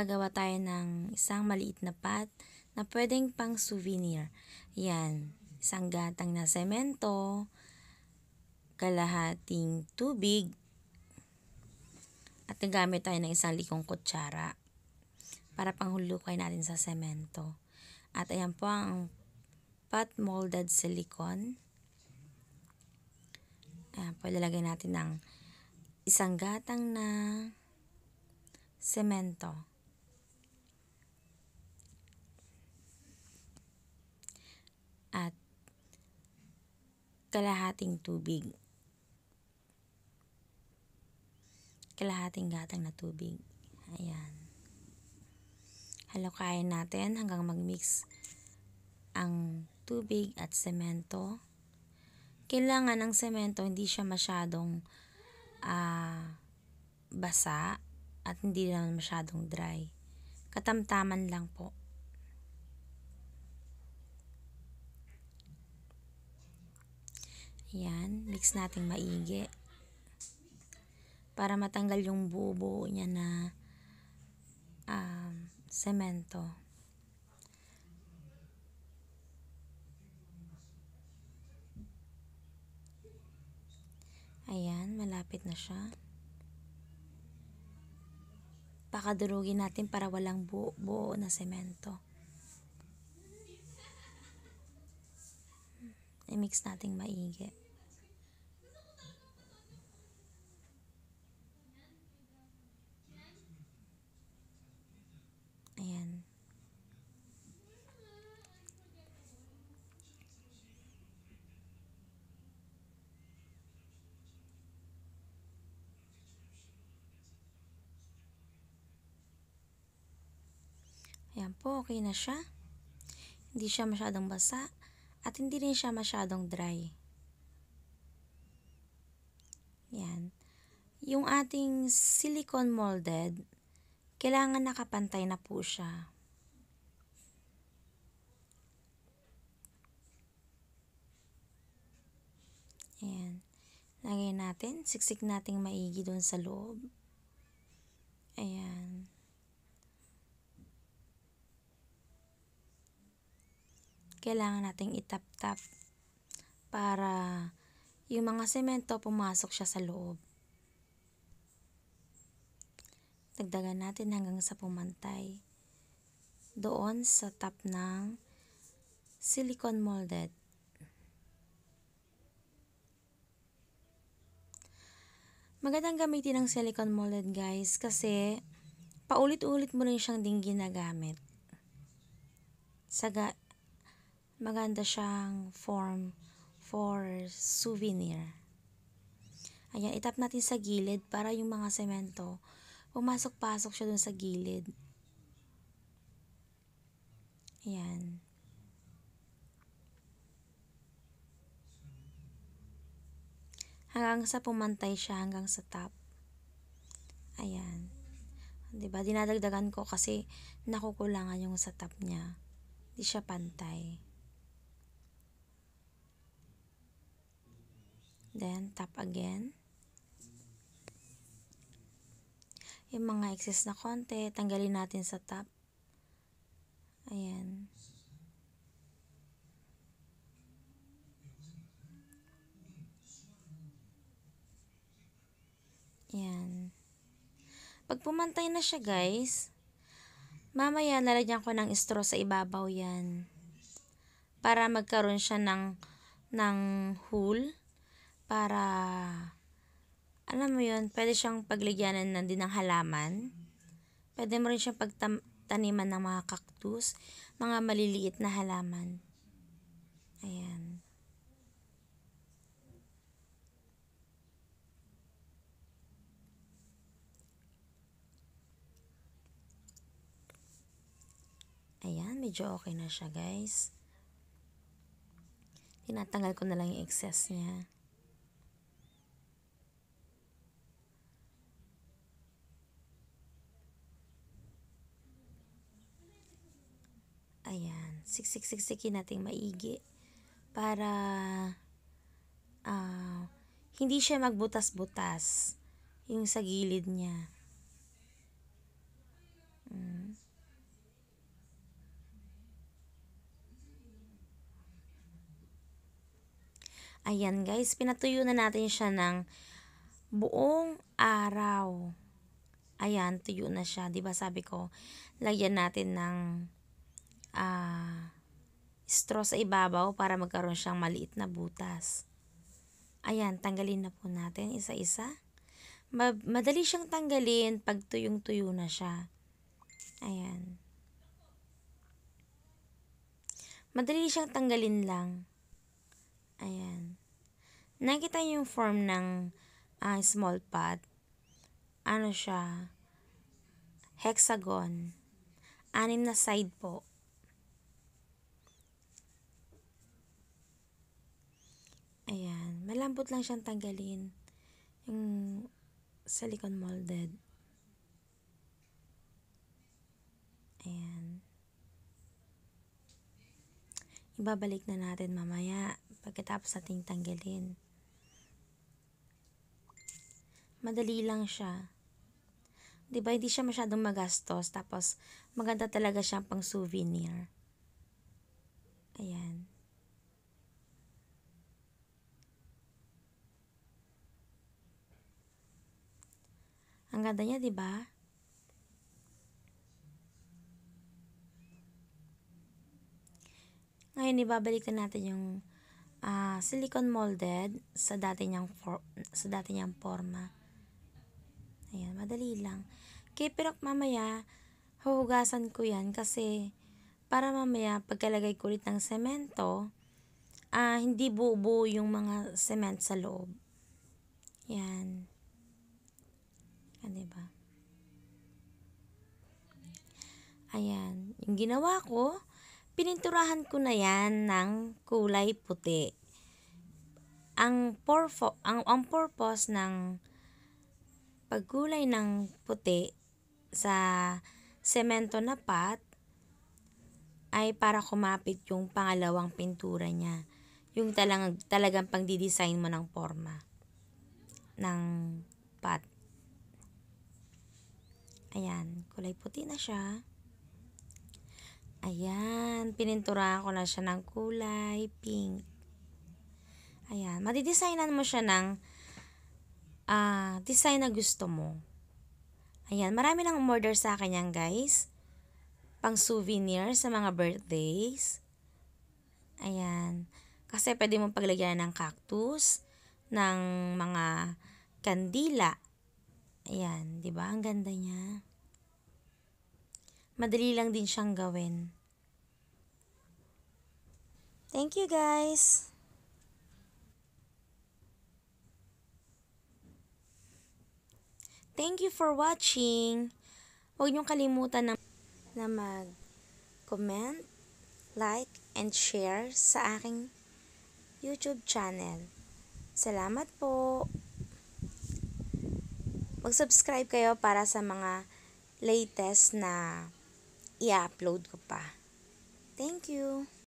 gagawa tayo ng isang maliit na pot na pwedeng pang souvenir. Yan, isang gatang na semento, kalahating tubig, at nagamit tayo ng isang likong kutsara para panghulukay natin sa semento. At ayan po ang pot molded silicone. Ayan po, ilalagay natin ng isang gatang na semento. kalahating tubig. Kalahating gatang na tubig. Ayan. Halukain natin hanggang mag-mix ang tubig at semento. Kailangan ng semento hindi siya masyadong uh, basa at hindi naman masyadong dry. Katamtaman lang po. Ayan, mix natin maigi. Para matanggal yung buo-buo niya na um, semento. Ayan, malapit na siya. Pakadurugin natin para walang buo-buo na semento. I-mix natin maigi. Ayan po, okay na siya. Hindi siya masyadong basa at hindi rin siya masyadong dry. Yan. Yung ating silicone molded, kailangan nakapantay na po siya. Ayan. Lagay natin, siksik nating maigi doon sa loob. Ayan. kailangan nating itap-tap para yung mga semento pumasok siya sa loob. Dagdagan natin hanggang sa pumantay. Doon sa top ng silicone molded. Magandang gamitin ang silicone molded guys kasi paulit-ulit mo rin siyang din ginagamit. Sa, maganda siyang form for souvenir. Ayan, itap natin sa gilid para yung mga semento, pumasok-pasok siya dun sa gilid. Ayan. Hanggang sa pumantay siya hanggang sa top. Ayan. 'Di ba? Dinadagdagan ko kasi nakukulangan yung sa top niya. Hindi siya pantay. Then, tap again. Yung mga excess na konti, tanggalin natin sa top. Ayan. Ayan. Pag pumantay na siya, guys, mamaya nalagyan ko ng straw sa ibabaw yan. Para magkaroon siya ng, ng hole para, alam mo yun, pwede siyang pagligyanan ng din ng halaman. Pwede mo rin siyang pagtaniman ng mga cactus, mga maliliit na halaman. Ayan. Ayan, medyo okay na siya guys. Tinatanggal ko na lang yung excess niya. Ayan, siksik-siksikin nating maigi para uh, hindi siya magbutas-butas yung sa gilid niya. Mm. Ayan guys, pinatuyo na natin siya ng buong araw. Ayan, tuyo na siya. ba diba sabi ko, lagyan natin ng uh, straw sa ibabaw para magkaroon siyang maliit na butas. Ayan, tanggalin na po natin isa-isa. Madali siyang tanggalin pag tuyong-tuyo na siya. Ayan. Madali siyang tanggalin lang. Ayan. Nakita niyo yung form ng uh, small pot. Ano siya? Hexagon. Anim na side po. Ayan, malambot lang siyang tanggalin. Yung silicone molded. Ayan. Ibabalik na natin mamaya pagkatapos ating tanggalin. Madali lang siya. 'Di ba? Hindi siya masyadong magastos tapos maganda talaga siyang pang souvenir. Ayan. Ang ganda niya, 'di ba? Ngayon ibabalik na natin yung uh, silicone molded sa dati niyang for, sa dati niyang forma. Ayun, madali lang. Okay, pero mamaya huhugasan ko 'yan kasi para mamaya pagkalagay ko ulit ng semento, uh, hindi bubuo yung mga cement sa loob. Yan ka, ah, ba? Diba? Ayan. Yung ginawa ko, pininturahan ko na yan ng kulay puti. Ang, porfo, ang, ang purpose ng pagkulay ng puti sa semento na pot ay para kumapit yung pangalawang pintura niya. Yung talang, talagang pang-design mo ng forma ng pot. Ayan, kulay puti na siya. Ayan, pinintura ko na siya ng kulay pink. Ayan, madidesignan mo siya ng uh, design na gusto mo. Ayan, marami nang order sa akin yan guys. Pang souvenir sa mga birthdays. Ayan. Kasi pwede mong paglagyan ng cactus, ng mga kandila, Ayan, 'di ba? Ang ganda niya. Madali lang din siyang gawin. Thank you guys. Thank you for watching. Huwag niyong kalimutan na, na mag-comment, like, and share sa aking YouTube channel. Salamat po! mag-subscribe kayo para sa mga latest na i-upload ko pa. Thank you!